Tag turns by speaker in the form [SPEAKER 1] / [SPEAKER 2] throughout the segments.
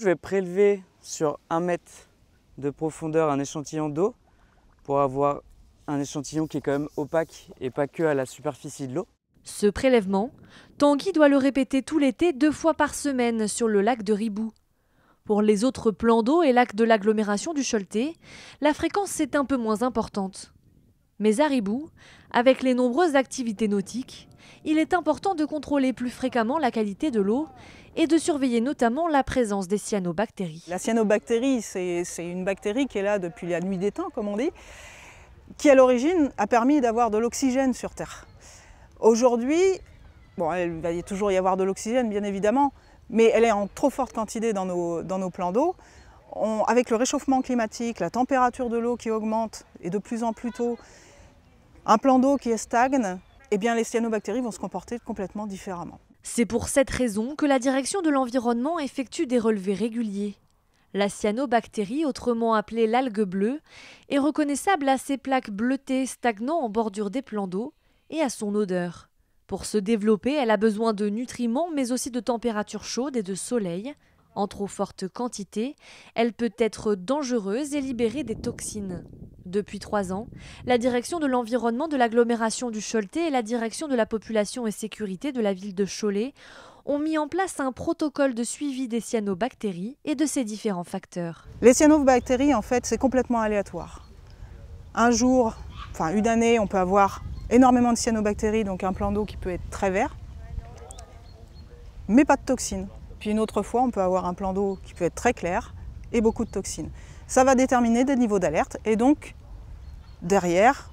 [SPEAKER 1] Je vais prélever sur 1 mètre de profondeur un échantillon d'eau pour avoir un échantillon qui est quand même opaque et pas que à la superficie de l'eau.
[SPEAKER 2] Ce prélèvement, Tanguy doit le répéter tout l'été deux fois par semaine sur le lac de Ribou. Pour les autres plans d'eau et lacs de l'agglomération du Cholté, la fréquence est un peu moins importante. Mais à Ribou, avec les nombreuses activités nautiques, il est important de contrôler plus fréquemment la qualité de l'eau et de surveiller notamment la présence des cyanobactéries.
[SPEAKER 1] La cyanobactérie, c'est une bactérie qui est là depuis la nuit des temps, comme on dit, qui à l'origine a permis d'avoir de l'oxygène sur Terre. Aujourd'hui, bon, il va toujours y avoir de l'oxygène, bien évidemment, mais elle est en trop forte quantité dans nos, dans nos plans d'eau. avec le réchauffement climatique, la température de l'eau qui augmente et de plus en plus tôt, un plan d'eau qui est stagne, eh bien les cyanobactéries vont se comporter
[SPEAKER 2] complètement différemment. C'est pour cette raison que la direction de l'environnement effectue des relevés réguliers. La cyanobactérie, autrement appelée l'algue bleue, est reconnaissable à ses plaques bleutées stagnant en bordure des plans d'eau et à son odeur. Pour se développer, elle a besoin de nutriments mais aussi de température chaude et de soleil. En trop forte quantité, elle peut être dangereuse et libérer des toxines. Depuis trois ans, la direction de l'environnement de l'agglomération du Choletais et la direction de la population et sécurité de la ville de Cholet ont mis en place un protocole de suivi des cyanobactéries et de ses différents facteurs.
[SPEAKER 1] Les cyanobactéries, en fait, c'est complètement aléatoire. Un jour, enfin une année, on peut avoir énormément de cyanobactéries, donc un plan d'eau qui peut être très vert, mais pas de toxines. Puis une autre fois, on peut avoir un plan d'eau qui peut être très clair et beaucoup de toxines. Ça va déterminer des niveaux d'alerte et donc Derrière,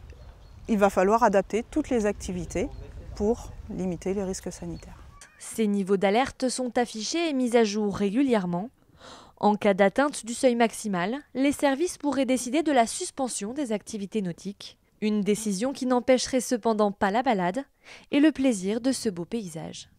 [SPEAKER 1] il va falloir adapter toutes les activités pour limiter
[SPEAKER 2] les risques sanitaires. Ces niveaux d'alerte sont affichés et mis à jour régulièrement. En cas d'atteinte du seuil maximal, les services pourraient décider de la suspension des activités nautiques. Une décision qui n'empêcherait cependant pas la balade et le plaisir de ce beau paysage.